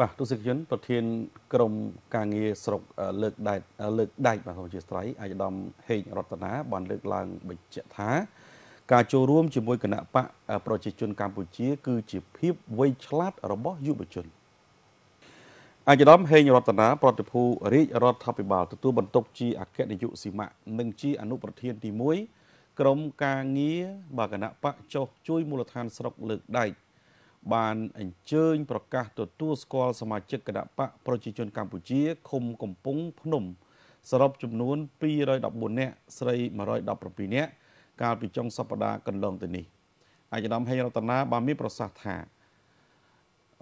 បាទទស្សនិកជនប្រធានក្រមការងារស្រុកលើកដែកលើកដែកបាទសូមអធិស្ឋានអាយដាមហេងរតនាបានលើកឡើងបញ្ជាក់ថា ការចូលរួមជាមួយគណៈបកប្រជាជនកម្ពុជា គឺជាភាពវៃឆ្លាតរបស់យុវជនអាយដាមហេងរតនាប្រតិភូរាជរដ្ឋាភិបាលទទួលបន្ទុកជាអគ្គនាយកសីមានិងជាអនុប្រធានទី1ក្រមការងារបាគណៈបកចុះជួយមូលដ្ឋានស្រុកលើកដែកបានអញ្ជើញប្រកាសទទួលស្គាល់សមាជិកគណៈបកប្រជាជន កម្ពុជាឃុំកំពង់ភ្នំសរុបចំនួន214នាក់ស្រី117នាក់កាលពីចុងសប្តាហ៍កន្លងទៅនេះ អាយដាមហេងរតនាបានមានប្រសាសន៍ថា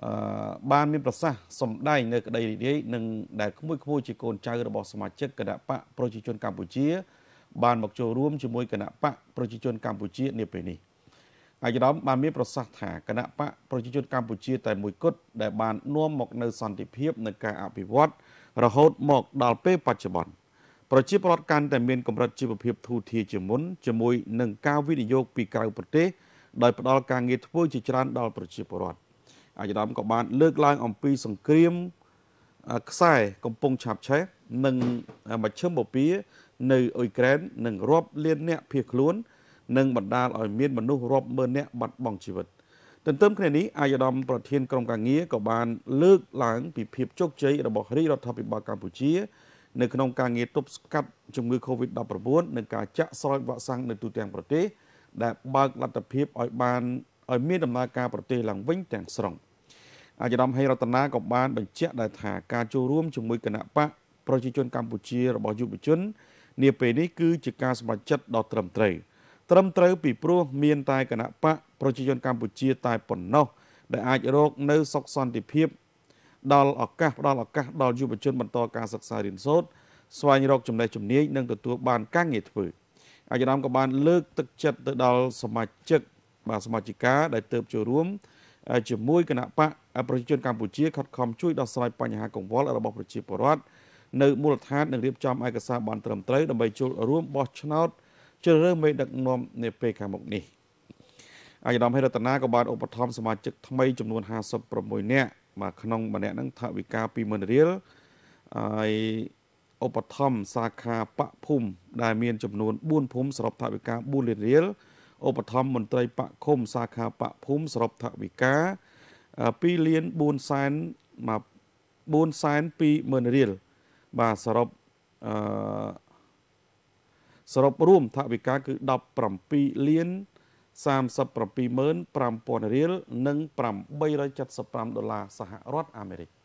អឺបានមានប្រសាសន៍សម្ដែងនៅ ក្តីរីរាយនឹងដែលក្មួយក្មួយជាកូនចៅរបស់សមាជិកគណៈបកប្រជាជនកម្ពុជា បានមកចូលរួមជាមួយគណៈបកប្រជាជនកម្ពុជានាពេលនេះ។អាយដាមបានមានប្រសាសន៍ថាគណៈបកប្រជាជនកម្ពុជាតែមួយគត់ដែលបាននាំមកនៅសន្តិភាពនិងការអភិវឌ្ឍរហូតមកដល់ពេលបច្ចុប្បន្នប្រជាពលរដ្ឋកាន់តែមានកម្រិតជីវភាពធូរធារជាមុនជាមួយនឹងការវិនិយោគពីក្រៅប្រទេសដោយផ្ដល់ការងារធ្វើជាច្រើនដល់ប្រជាពលរដ្ឋអាយដាមក៏បានលើកឡើង អំពីសង្គ្រាមខ្សែកំពុងឆាប់ឆេះនិងមជ្ឈិមបូព៌ានៅអ៊ុយក្រែននិងរាប់លានអ្នកភៀសខ្លួននិងបណ្ដាលឲ្យមានមនុស្សរាប់ម៉ឺននាក់បាត់បង់ជីវិត ទន្ទឹមគ្នានេះអាយដាមប្រធានក្រុមការងារក៏បានលើកឡើងពីភាពជោគជ័យរបស់រាជរដ្ឋាភិបាលកម្ពុជានៅក្នុងការងារទប់ស្កាត់ជំងឺ Covid-19 និងការចាក់ស្រោចវ៉ាក់សាំងនៅទូទាំងប្រទេសដែលបើកលទ្ធភាពឲ្យបានឲ្យមានដំណើរការប្រទេសឡើងវិញទាំងស្រុង អាយដាមហេរតនាក៏បាន បញ្ជាក់ដែរថាការចូលរួមជាមួយគណៈបកប្រជាជនកម្ពុជារបស់យុវជន នាពេលនេះគឺជាការសម្រេចចិត្តដ៏ត្រឹមត្រូវ។ត្រឹមត្រូវពីព្រោះមានតែគណៈបក ប្រជាជនកម្ពុជាតែប៉ុណ្ណោះ ដែលអាចរកនៅសុខសន្តិភាពដល់ឱកាសផ្ដល់ឱកាសដល់យុវជនបន្តការសិក្សារៀនសូត្រស្វែងរកចំណេះជំនាញនិងទទួលបានការងារធ្វើអាយដាមក៏បាន លើកទឹកចិត្តទៅដល់សមាជិក បាទសមាជិកាដែលទៅចូលរួមជាមួយគណៈបកប្រជាជនកម្ពុជាខិតខំជួយដោះស្រាយបញ្ហាកង្វល់របស់ប្រជាពលរដ្ឋនៅមូលដ្ឋាននិងរៀបចំឯកសារបាន ត្រឹមត្រូវដើម្បីចូលរួមបោះឆ្នោតជ្រើសរើសមេដឹកនាំនាពេលខាងមុខនេះអាយដាមហេរតនាក៏បានឧបត្ថម្ភសមាជិកថ្មីចំនួន56នាក់មកក្នុងម្នាក់ហ្នឹងថវិកា20000រៀលហើយឧបត្ថម្ភសាខាបកភូមិដែលមាន ចំនួន4ភូមិសរុបថវិកា4លានរៀលឧបត្ថម្ភមន្ត្រីបកឃុំសាខាបកភូមិសរុបថវិកា2លាន4សែនមក4សែន20000រៀលបាទសរុបអឺសរុបរួមថវិកាគឺ17លាន375000រៀលនិង875ដុល្លារសហរដ្ឋអាមេរិក។